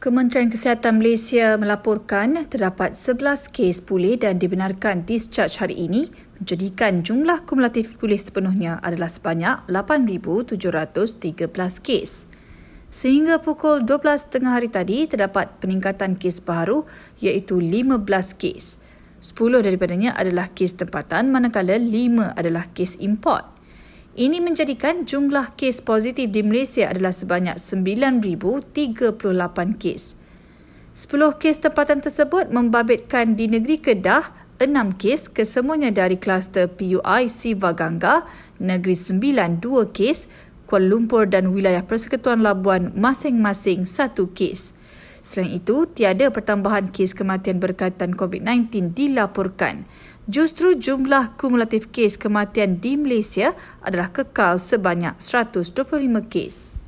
Kementerian Kesihatan Malaysia melaporkan terdapat 11 kes pulih dan dibenarkan discharge hari ini menjadikan jumlah kumulatif pulih sepenuhnya adalah sebanyak 8,713 kes. Sehingga pukul 12.30 hari tadi terdapat peningkatan kes baru iaitu 15 kes. 10 daripadanya adalah kes tempatan manakala 5 adalah kes import. Ini menjadikan jumlah kes positif di Malaysia adalah sebanyak 9,038 kes. 10 kes tempatan tersebut membabitkan di negeri Kedah, 6 kes kesemuanya dari kluster PUI Siva Gangga, Negeri Sembilan 2 kes, Kuala Lumpur dan wilayah Persekutuan Labuan masing-masing 1 kes. Selain itu, tiada pertambahan kes kematian berkaitan COVID-19 dilaporkan. Justru jumlah kumulatif kes kematian di Malaysia adalah kekal sebanyak 125 kes.